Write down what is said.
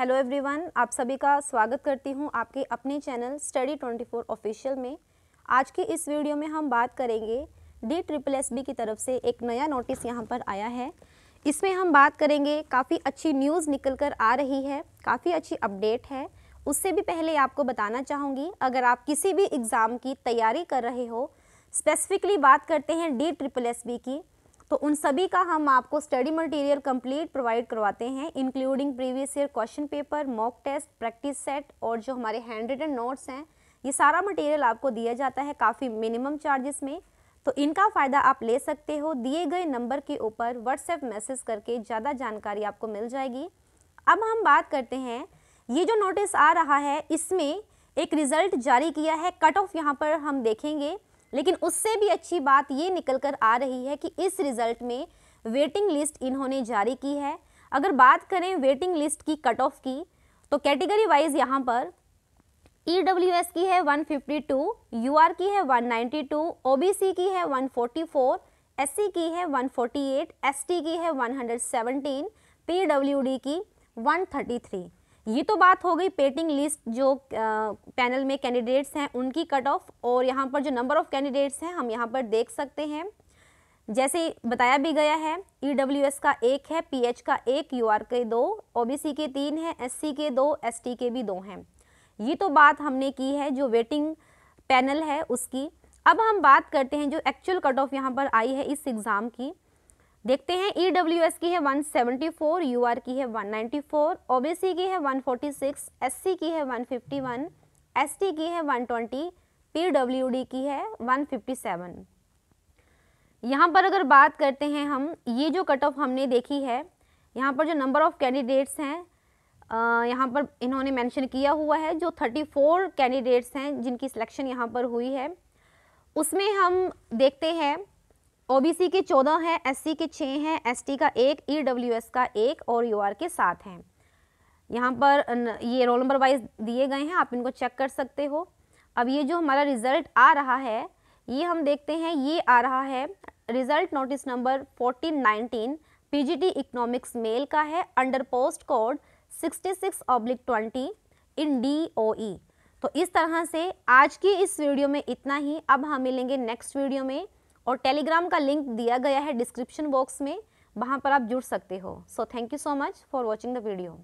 Hello everyone आप सभी का स्वागत करती हूं आपके अपने चैनल स्टडी 24 ऑफिशियल में आज की इस वीडियो में हम बात करेंगे डी ट्रिपल एस बी की तरफ से एक नया नोटिस यहां पर आया है इसमें हम बात करेंगे काफ़ी अच्छी न्यूज़ निकल कर आ रही है काफ़ी अच्छी अपडेट है उससे भी पहले आपको बताना चाहूँगी अगर आप किसी भी एग्ज़ाम की तैयारी कर रहे हो स्पेसिफिकली बात करते हैं डी ट्रिपल एस बी की तो उन सभी का हम आपको स्टडी मटेरियल कंप्लीट प्रोवाइड करवाते हैं including previous year question paper mock test practice set और जो हमारे हैंड रिटन नोट्स हैं ये सारा मटेरियल आपको दिया जाता है काफ़ी मिनिमम चार्जेस में तो इनका फ़ायदा आप ले सकते हो दिए गए नंबर के ऊपर व्हाट्सएप मैसेज करके ज़्यादा जानकारी आपको मिल जाएगी अब हम बात करते हैं ये जो नोटिस आ रहा है इसमें एक रिज़ल्ट जारी किया है कट ऑफ यहाँ पर हम देखेंगे लेकिन उससे भी अच्छी बात ये निकल कर आ रही है कि इस रिज़ल्ट में वेटिंग लिस्ट इन्होंने जारी की है अगर बात करें वेटिंग लिस्ट की कट ऑफ की तो कैटेगरी वाइज यहाँ पर ई e की है 152, आर की है 192, सी की है 144, सी की है 148, टी की है 117, डी की 133 ये तो बात हो गई पेटिंग लिस्ट जो पैनल में कैंडिडेट्स हैं उनकी कट ऑफ और यहाँ पर जो नंबर ऑफ़ कैंडिडेट्स हैं हम यहाँ पर देख सकते हैं जैसे बताया भी गया है ई e का एक है पी का एक यू के दो ओ के तीन हैं एस के दो एस के भी दो हैं ये तो बात हमने की है जो वेटिंग पैनल है उसकी अब हम बात करते हैं जो एक्चुअल कट ऑफ यहाँ पर आई है इस एग्ज़ाम की देखते हैं ई डब्ल्यू एस की है 174, यू आर की है 194, ओबीसी की है 146, एससी की है 151, एसटी की है 120, डी की है 157. यहाँ पर अगर बात करते हैं हम ये जो कट ऑफ हमने देखी है यहाँ पर जो नंबर ऑफ कैंडिडेट्स हैं यहाँ पर इन्होंने मेंशन किया हुआ है जो 34 कैंडिडेट्स हैं जिनकी सिलेक्शन यहाँ पर हुई है उसमें हम देखते हैं ओबीसी के चौदह हैं एससी के छः हैं एसटी का एक ईडब्ल्यूएस e का एक और यूआर के सात हैं यहाँ पर ये रोल नंबर वाइज दिए गए हैं आप इनको चेक कर सकते हो अब ये जो हमारा रिज़ल्ट आ रहा है ये हम देखते हैं ये आ रहा है result notice number fourteen nineteen T economics male का है under post code sixty six oblique twenty in D O E तो इस तरह से आज की इस वीडियो में इतना ही अब हम मिलेंगे नेक्स्ट वीडियो में और टेलीग्राम का लिंक दिया गया है डिस्क्रिप्शन बॉक्स में वहाँ पर आप जुड़ सकते हो so thank you so much for watching the video